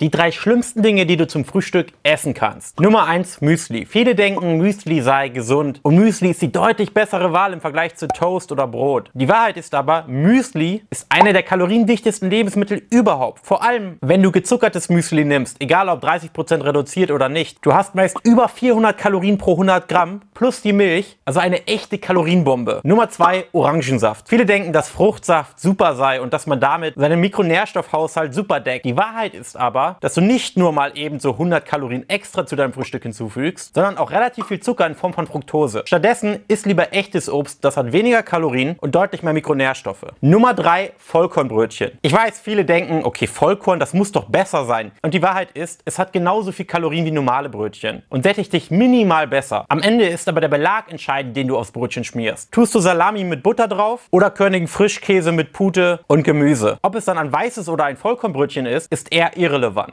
Die drei schlimmsten Dinge, die du zum Frühstück essen kannst. Nummer 1 Müsli. Viele denken, Müsli sei gesund und Müsli ist die deutlich bessere Wahl im Vergleich zu Toast oder Brot. Die Wahrheit ist aber, Müsli ist eine der kaloriendichtesten Lebensmittel überhaupt. Vor allem, wenn du gezuckertes Müsli nimmst, egal ob 30% reduziert oder nicht. Du hast meist über 400 Kalorien pro 100 Gramm plus die Milch, also eine echte Kalorienbombe. Nummer zwei Orangensaft. Viele denken, dass Fruchtsaft super sei und dass man damit seinen Mikronährstoffhaushalt super deckt. Die Wahrheit ist aber, dass du nicht nur mal eben so 100 Kalorien extra zu deinem Frühstück hinzufügst, sondern auch relativ viel Zucker in Form von Fructose. Stattdessen isst lieber echtes Obst, das hat weniger Kalorien und deutlich mehr Mikronährstoffe. Nummer drei Vollkornbrötchen. Ich weiß, viele denken, okay, Vollkorn, das muss doch besser sein. Und die Wahrheit ist, es hat genauso viel Kalorien wie normale Brötchen und sättigt dich minimal besser. Am Ende ist aber der Belag entscheidend, den du aufs Brötchen schmierst. Tust du Salami mit Butter drauf oder körnigen Frischkäse mit Pute und Gemüse? Ob es dann ein weißes oder ein Vollkornbrötchen ist, ist eher irrelevant.